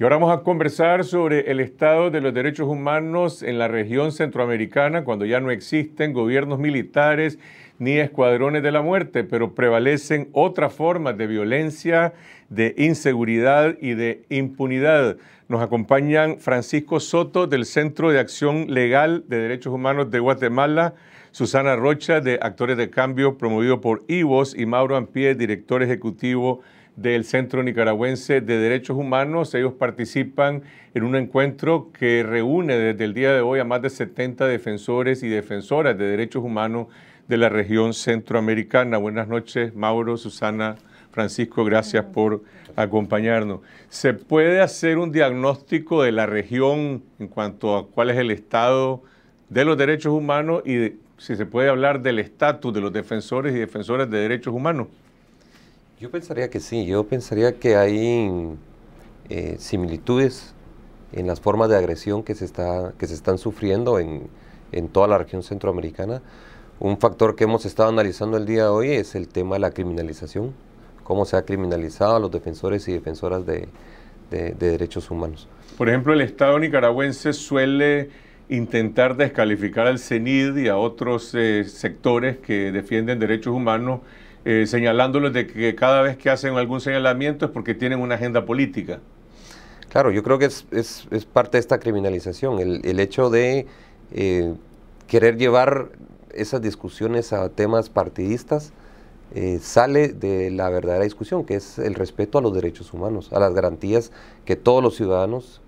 Y ahora vamos a conversar sobre el estado de los derechos humanos en la región centroamericana, cuando ya no existen gobiernos militares ni escuadrones de la muerte, pero prevalecen otras formas de violencia, de inseguridad y de impunidad. Nos acompañan Francisco Soto del Centro de Acción Legal de Derechos Humanos de Guatemala, Susana Rocha de Actores de Cambio, promovido por IVOS, y Mauro Ampie, director ejecutivo del Centro Nicaragüense de Derechos Humanos. Ellos participan en un encuentro que reúne desde el día de hoy a más de 70 defensores y defensoras de derechos humanos de la región centroamericana. Buenas noches, Mauro, Susana, Francisco, gracias por acompañarnos. ¿Se puede hacer un diagnóstico de la región en cuanto a cuál es el estado de los derechos humanos y de si se puede hablar del estatus de los defensores y defensoras de derechos humanos. Yo pensaría que sí, yo pensaría que hay eh, similitudes en las formas de agresión que se, está, que se están sufriendo en, toda la región centroamericana. Un factor que hemos estado analizando el día de hoy es el tema de la criminalización, cómo se ha criminalizado a los defensores y defensoras de derechos humanos. Por ejemplo, el Estado nicaragüense suele intentar descalificar al CENID y a otros eh, sectores que defienden derechos humanos, eh, señalándoles de que cada vez que hacen algún señalamiento es porque tienen una agenda política. Claro, yo creo que es, parte de esta criminalización, el, hecho de eh, querer llevar esas discusiones a temas partidistas. Eh, sale de la verdadera discusión, que es el respeto a los derechos humanos, a las garantías que todos los ciudadanos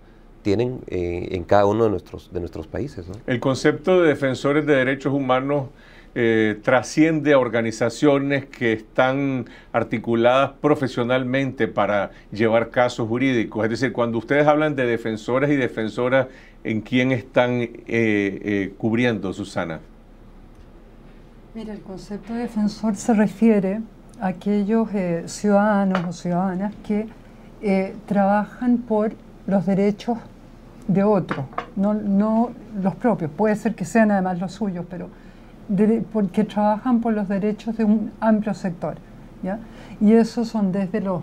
tienen eh, en cada uno de nuestros, de nuestros países. El concepto de defensores de derechos humanos eh, trasciende a organizaciones que están articuladas profesionalmente para llevar casos jurídicos. Es decir, cuando ustedes hablan de defensores y defensoras, ¿en quién están eh, cubriendo, Susana? Mira, el concepto de defensor se refiere a aquellos ciudadanos o ciudadanas que trabajan por los derechos de otros, no, los propios, puede ser que sean además los suyos, pero porque trabajan por los derechos de un amplio sector. ¿ya? Y esos son desde los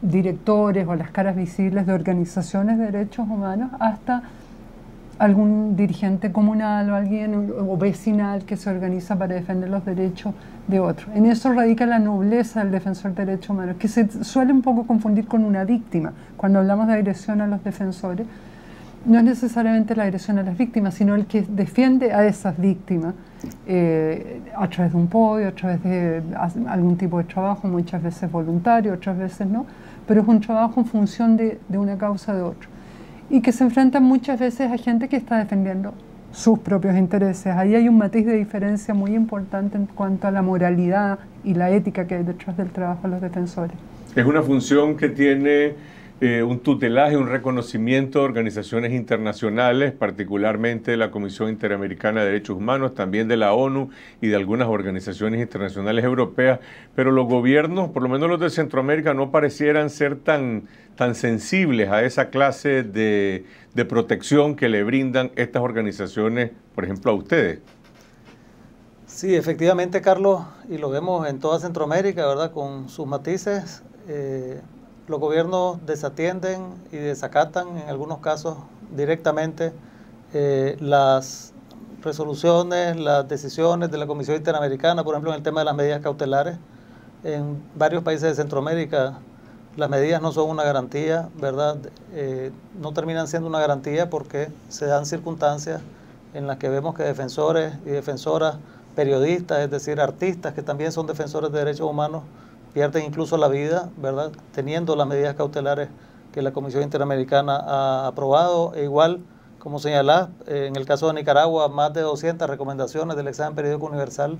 directores o las caras visibles de organizaciones de derechos humanos hasta algún dirigente comunal o alguien o vecinal que se organiza para defender los derechos de otros. En eso radica la nobleza del defensor de derechos humanos, que se suele un poco confundir con una víctima cuando hablamos de agresión a los defensores. No es necesariamente la agresión a las víctimas, sino el que defiende a esas víctimas eh, a través de un podio, a través de algún tipo de trabajo, muchas veces voluntario, otras veces no, pero es un trabajo en función de, de una causa de otro y que se enfrentan muchas veces a gente que está defendiendo sus propios intereses. Ahí hay un matiz de diferencia muy importante en cuanto a la moralidad y la ética que hay detrás del trabajo de los defensores. Es una función que tiene eh, un tutelaje, un reconocimiento de organizaciones internacionales, particularmente de la Comisión Interamericana de Derechos Humanos, también de la ONU y de algunas organizaciones internacionales europeas, pero los gobiernos, por lo menos los de Centroamérica, no parecieran ser tan, tan sensibles a esa clase de, protección que le brindan estas organizaciones, por ejemplo, a ustedes. Sí, efectivamente, Carlos, y lo vemos en toda Centroamérica, ¿verdad? Con sus matices. Eh, los gobiernos desatienden y desacatan en algunos casos directamente eh, las resoluciones, las decisiones de la Comisión Interamericana, por ejemplo en el tema de las medidas cautelares. En varios países de Centroamérica las medidas no son una garantía, ¿verdad? Eh, no terminan siendo una garantía porque se dan circunstancias en las que vemos que defensores y defensoras, periodistas, es decir, artistas que también son defensores de derechos humanos, pierden incluso la vida, ¿verdad? Teniendo las medidas cautelares que la Comisión Interamericana ha aprobado. E igual, como señalás, eh, en el caso de Nicaragua, más de 200 recomendaciones del examen periódico universal.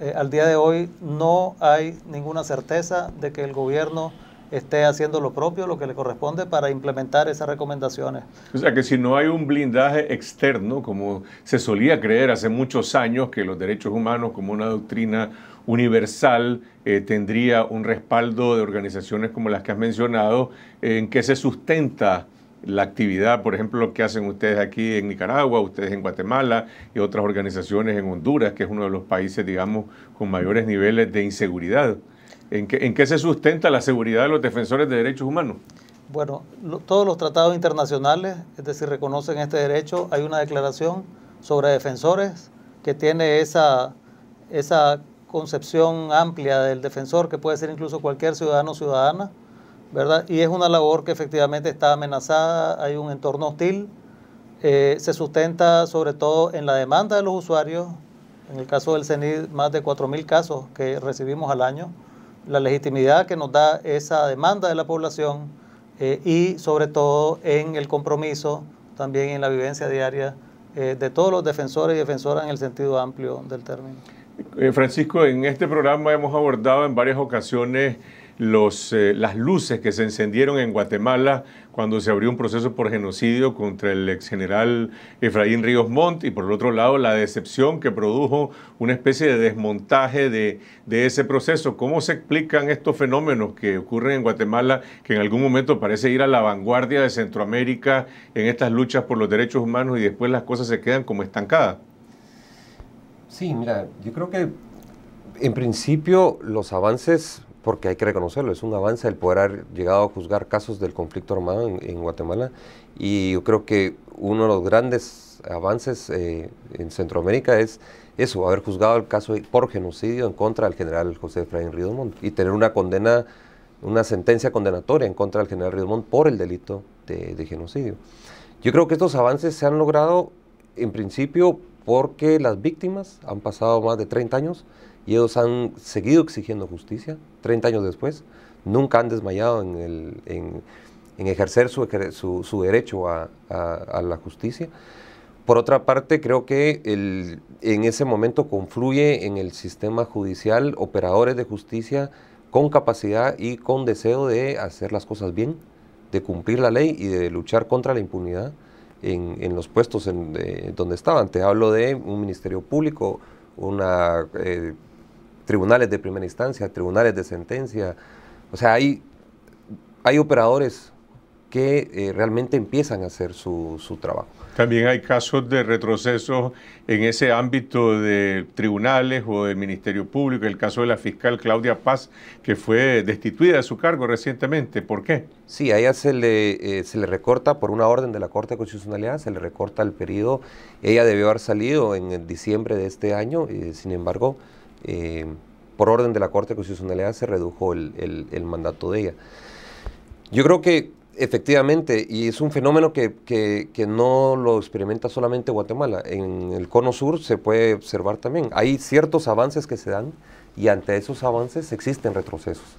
Eh, al día de hoy no hay ninguna certeza de que el gobierno esté haciendo lo propio, lo que le corresponde para implementar esas recomendaciones. O sea que si no hay un blindaje externo, como se solía creer hace muchos años, que los derechos humanos como una doctrina universal eh, tendría un respaldo de organizaciones como las que has mencionado, en que se sustenta la actividad, por ejemplo, lo que hacen ustedes aquí en Nicaragua, ustedes en Guatemala y otras organizaciones en Honduras, que es uno de los países, digamos, con mayores niveles de inseguridad. ¿En qué, en se sustenta la seguridad de los defensores de derechos humanos? Bueno, todos los tratados internacionales, es decir, reconocen este derecho. Hay una declaración sobre defensores que tiene esa, esa concepción amplia del defensor, que puede ser incluso cualquier ciudadano o ciudadana, ¿verdad? Y es una labor que efectivamente está amenazada, hay un entorno hostil, eh, se sustenta sobre todo en la demanda de los usuarios, en el caso del CENID más de 4.000 casos que recibimos al año, la legitimidad que nos da esa demanda de la población eh, y sobre todo en el compromiso, también en la vivencia diaria eh, de todos los defensores y defensoras en el sentido amplio del término. Eh, Francisco, en este programa hemos abordado en varias ocasiones los, eh, las luces que se encendieron en Guatemala cuando se abrió un proceso por genocidio contra el ex general Efraín Ríos Montt y por el otro lado la decepción que produjo una especie de desmontaje de ese proceso. ¿Cómo se explican estos fenómenos que ocurren en Guatemala, que en algún momento parece ir a la vanguardia de Centroamérica en estas luchas por los derechos humanos y después las cosas se quedan como estancadas? Sí, mira, yo creo que en principio los avances, porque hay que reconocerlo, es un avance el poder haber llegado a juzgar casos del conflicto armado en, Guatemala y yo creo que uno de los grandes avances eh, en Centroamérica es eso, haber juzgado el caso por genocidio en contra del general José Efraín Montt y tener una condena, una sentencia condenatoria en contra del general Montt por el delito de genocidio. Yo creo que estos avances se han logrado en principio porque las víctimas han pasado más de 30 años y ellos han seguido exigiendo justicia 30 años después, nunca han desmayado en, ejercer su, derecho a, la justicia. Por otra parte, creo que en ese momento confluye en el sistema judicial operadores de justicia con capacidad y con deseo de hacer las cosas bien, de cumplir la ley y de luchar contra la impunidad en, los puestos donde estaban. Te hablo de un ministerio público, una, eh, tribunales de primera instancia, tribunales de sentencia. O sea, hay, operadores que eh, realmente empiezan a hacer su, su trabajo. También hay casos de retroceso en ese ámbito de tribunales o del Ministerio Público, el caso de la fiscal Claudia Paz, que fue destituida de su cargo recientemente. ¿Por qué? Sí, a ella se le, eh, se le recorta por una orden de la Corte de Constitucionalidad, se le recorta el periodo. Ella debió haber salido en diciembre de este año, eh, sin embargo, eh, por orden de la Corte de Constitucionalidad se redujo el, el, el mandato de ella. Yo creo que Efectivamente, y es un fenómeno que, que, no lo experimenta solamente Guatemala. En el cono sur se puede observar también. Hay ciertos avances que se dan y ante esos avances existen retrocesos.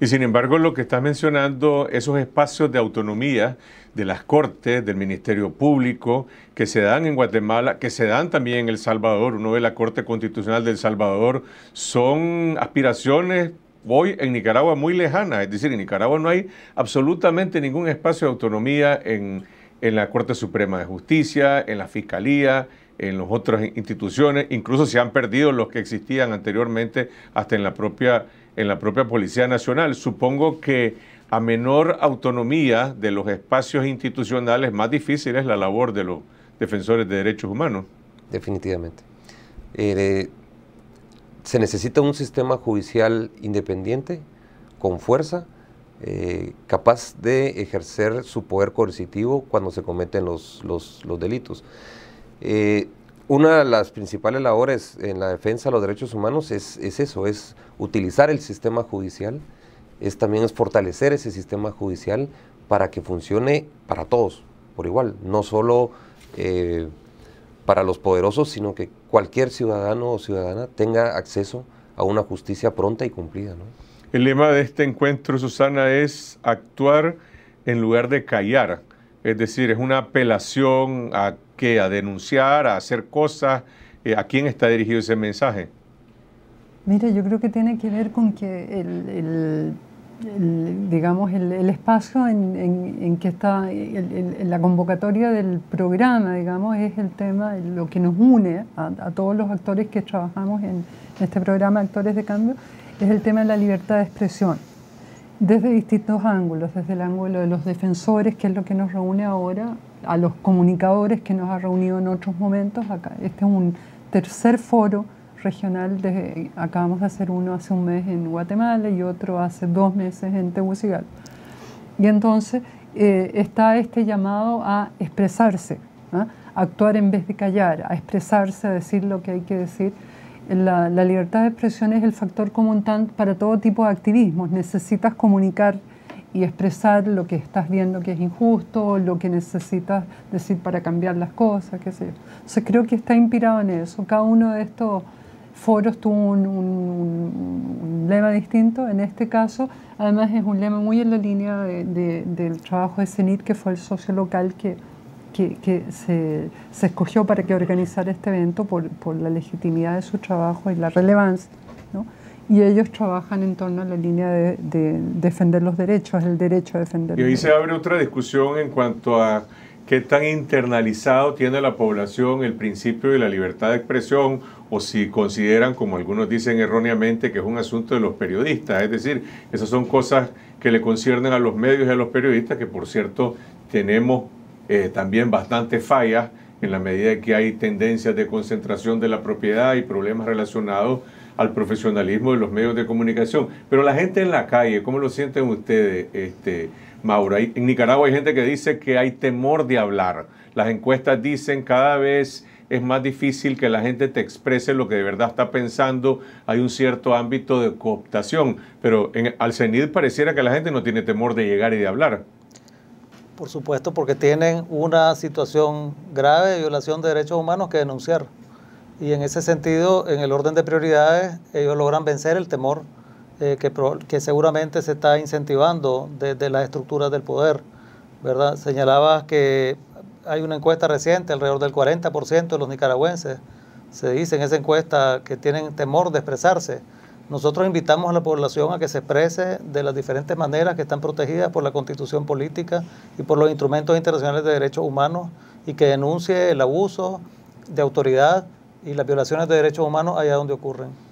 Y sin embargo, lo que estás mencionando, esos espacios de autonomía de las Cortes, del Ministerio Público, que se dan en Guatemala, que se dan también en El Salvador, uno ve la Corte Constitucional del Salvador, son aspiraciones Voy en Nicaragua muy lejana. Es decir, en Nicaragua no hay absolutamente ningún espacio de autonomía en, la Corte Suprema de Justicia, en la Fiscalía, en las otras instituciones, incluso se han perdido los que existían anteriormente hasta en la propia, en la propia Policía Nacional. Supongo que a menor autonomía de los espacios institucionales, más difícil es la labor de los defensores de derechos humanos. Definitivamente. Eh, se necesita un sistema judicial independiente, con fuerza, eh, capaz de ejercer su poder coercitivo cuando se cometen los, los, delitos. Eh, una de las principales labores en la defensa de los derechos humanos es, eso, es utilizar el sistema judicial, es también es fortalecer ese sistema judicial para que funcione para todos, por igual, no solo... Eh, para los poderosos, sino que cualquier ciudadano o ciudadana tenga acceso a una justicia pronta y cumplida. El lema de este encuentro, Susana, es actuar en lugar de callar. Es decir, es una apelación a qué, a denunciar, a hacer cosas. Eh, ¿A quién está dirigido ese mensaje? Mira, yo creo que tiene que ver con que el el, digamos, el, espacio en, en, que está la convocatoria del programa, digamos, es el tema, lo que nos une a, todos los actores que trabajamos en, en, este programa Actores de Cambio, es el tema de la libertad de expresión, desde distintos ángulos, desde el ángulo de los defensores, que es lo que nos reúne ahora, a los comunicadores que nos ha reunido en otros momentos, acá, este es un tercer foro regional. acabamos de hacer uno hace un mes en Guatemala y otro hace dos meses en Tegucigalpa. Y entonces eh, está este llamado a expresarse, ¿ah? a actuar en vez de callar, a expresarse, a decir lo que hay que decir. La, la libertad de expresión es el factor común para todo tipo de activismos. Necesitas comunicar y expresar lo que estás viendo que es injusto, lo que necesitas decir para cambiar las cosas, qué sé yo. Entonces creo que está inspirado en eso. Cada uno de estos Foros tuvo un, lema distinto, en este caso, además es un lema muy en la línea del trabajo de CENIT, que fue el socio local que, se, escogió para que organizara este evento por, la legitimidad de su trabajo y la relevancia. Y ellos trabajan en torno a la línea de, defender los derechos, el derecho a defender. Y ahí se abre otra discusión en cuanto a qué tan internalizado tiene la población el principio de la libertad de expresión o si consideran, como algunos dicen erróneamente, que es un asunto de los periodistas. Es decir, esas son cosas que le conciernen a los medios y a los periodistas, que por cierto tenemos eh, también bastantes fallas en la medida que hay tendencias de concentración de la propiedad y problemas relacionados al profesionalismo de los medios de comunicación. Pero la gente en la calle, ¿cómo lo sienten ustedes? Este, Maura, en Nicaragua hay gente que dice que hay temor de hablar. Las encuestas dicen cada vez es más difícil que la gente te exprese lo que de verdad está pensando. Hay un cierto ámbito de cooptación, pero en, al pareciera que la gente no tiene temor de llegar y de hablar. Por supuesto, porque tienen una situación grave de violación de derechos humanos que denunciar. Y en ese sentido, en el orden de prioridades, ellos logran vencer el temor eh, que, seguramente se está incentivando desde las estructuras del poder. ¿verdad? Señalabas que hay una encuesta reciente, alrededor del 40% de los nicaragüenses se dice en esa encuesta que tienen temor de expresarse. Nosotros invitamos a la población a que se exprese de las diferentes maneras que están protegidas por la constitución política y por los instrumentos internacionales de derechos humanos y que denuncie el abuso de autoridad y las violaciones de derechos humanos allá donde ocurren.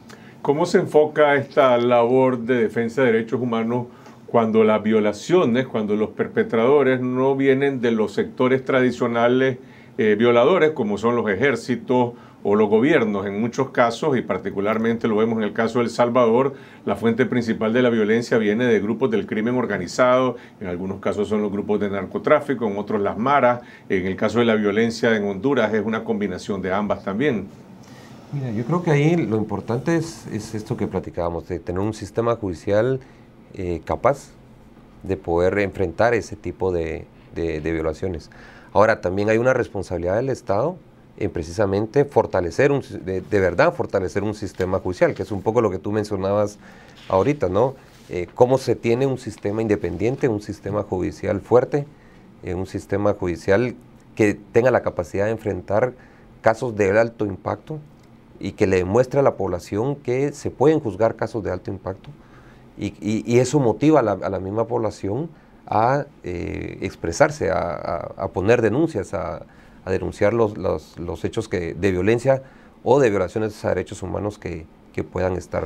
¿Cómo se enfoca esta labor de defensa de derechos humanos cuando las violaciones, cuando los perpetradores no vienen de los sectores tradicionales eh, violadores, como son los ejércitos o los gobiernos? En muchos casos, y particularmente lo vemos en el caso de El Salvador, la fuente principal de la violencia viene de grupos del crimen organizado, en algunos casos son los grupos de narcotráfico, en otros las maras, en el caso de la violencia en Honduras es una combinación de ambas también. Mira, yo creo que ahí lo importante es, esto que platicábamos, de tener un sistema judicial eh, capaz de poder enfrentar ese tipo de, violaciones. Ahora, también hay una responsabilidad del Estado en precisamente fortalecer, de, verdad fortalecer un sistema judicial, que es un poco lo que tú mencionabas ahorita, ¿no? Eh, cómo se tiene un sistema independiente, un sistema judicial fuerte, eh, un sistema judicial que tenga la capacidad de enfrentar casos de alto impacto, y que le demuestre a la población que se pueden juzgar casos de alto impacto y, eso motiva a la, misma población a eh, expresarse, a, poner denuncias, a, denunciar los, hechos que, de violencia o de violaciones a derechos humanos que, puedan estar,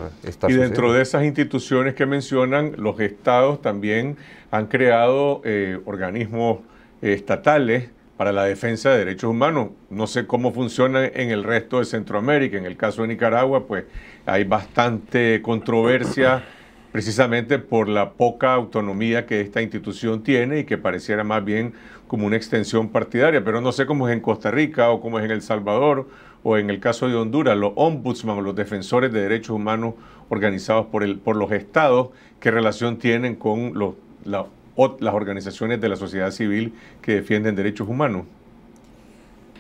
Y dentro de esas instituciones que mencionan, los estados también han creado eh, organismos estatales para la defensa de derechos humanos. No sé cómo funciona en el resto de Centroamérica. En el caso de Nicaragua, pues hay bastante controversia precisamente por la poca autonomía que esta institución tiene y que pareciera más bien como una extensión partidaria. Pero no sé cómo es en Costa Rica o cómo es en El Salvador o en el caso de Honduras, los ombudsman o los defensores de derechos humanos organizados por, el, por los estados, qué relación tienen con los, la o las organizaciones de la sociedad civil que defienden derechos humanos?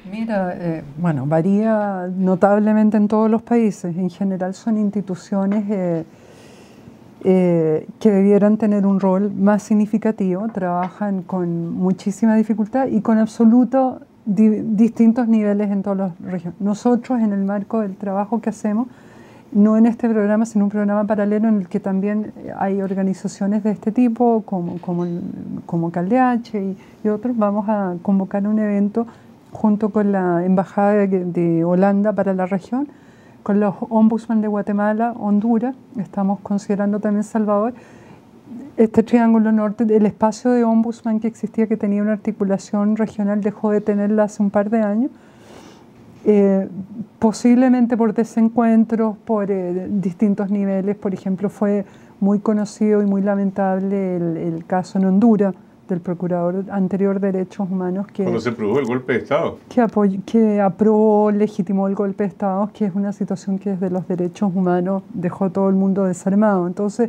Mira, eh, bueno, varía notablemente en todos los países. En general son instituciones eh, eh, que debieran tener un rol más significativo, trabajan con muchísima dificultad y con absoluto distintos niveles en todas las regiones. Nosotros, en el marco del trabajo que hacemos, no en este programa, sino en un programa paralelo en el que también eh, hay organizaciones de este tipo, como, como, y, otros, vamos a convocar un evento junto con la Embajada de, de Holanda para la región, con los Ombudsman de Guatemala, Honduras, estamos considerando también Salvador, este Triángulo Norte, el espacio de Ombudsman que existía, que tenía una articulación regional, dejó de tenerla hace un par de años, eh, posiblemente por desencuentros, por eh, distintos niveles. Por ejemplo, fue muy conocido y muy lamentable el, caso en Honduras del procurador anterior de derechos humanos que... Cuando se produjo el golpe de Estado. Que, que aprobó, legitimó el golpe de Estado, que es una situación que desde los derechos humanos dejó todo el mundo desarmado. Entonces,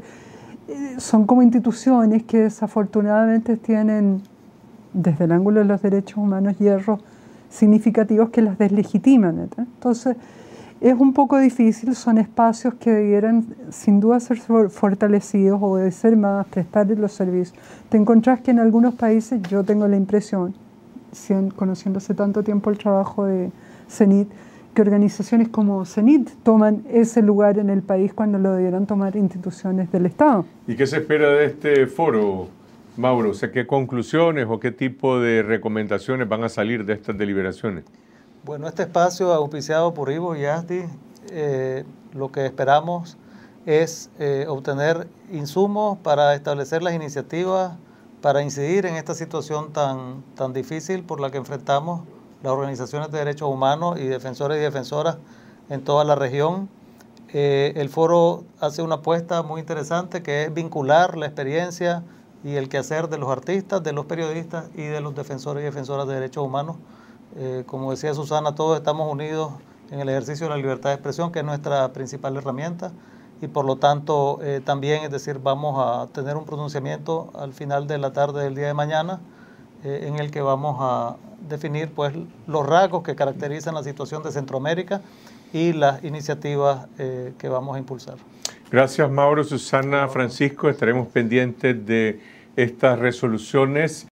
eh, son como instituciones que desafortunadamente tienen, desde el ángulo de los derechos humanos, hierro significativos que las deslegitiman. ¿eh? Entonces, es un poco difícil, son espacios que debieran sin duda ser fortalecidos, o ser más, prestados los servicios. Te encontrás que en algunos países, yo tengo la impresión, conociéndose tanto tiempo el trabajo de CENIT, que organizaciones como CENIT toman ese lugar en el país cuando lo debieran tomar instituciones del Estado. ¿Y qué se espera de este foro? Mauro, ¿qué conclusiones o qué tipo de recomendaciones van a salir de estas deliberaciones? Bueno, este espacio auspiciado por Ivo y ASDI, eh, lo que esperamos es eh, obtener insumos para establecer las iniciativas para incidir en esta situación tan, tan difícil por la que enfrentamos las organizaciones de derechos humanos y defensores y defensoras en toda la región. Eh, el foro hace una apuesta muy interesante que es vincular la experiencia y el quehacer de los artistas, de los periodistas y de los defensores y defensoras de derechos humanos. Eh, como decía Susana, todos estamos unidos en el ejercicio de la libertad de expresión, que es nuestra principal herramienta, y por lo tanto eh, también, es decir, vamos a tener un pronunciamiento al final de la tarde del día de mañana, eh, en el que vamos a definir pues, los rasgos que caracterizan la situación de Centroamérica y las iniciativas que vamos a impulsar. Gracias Mauro, Susana, Francisco. Estaremos pendientes de estas resoluciones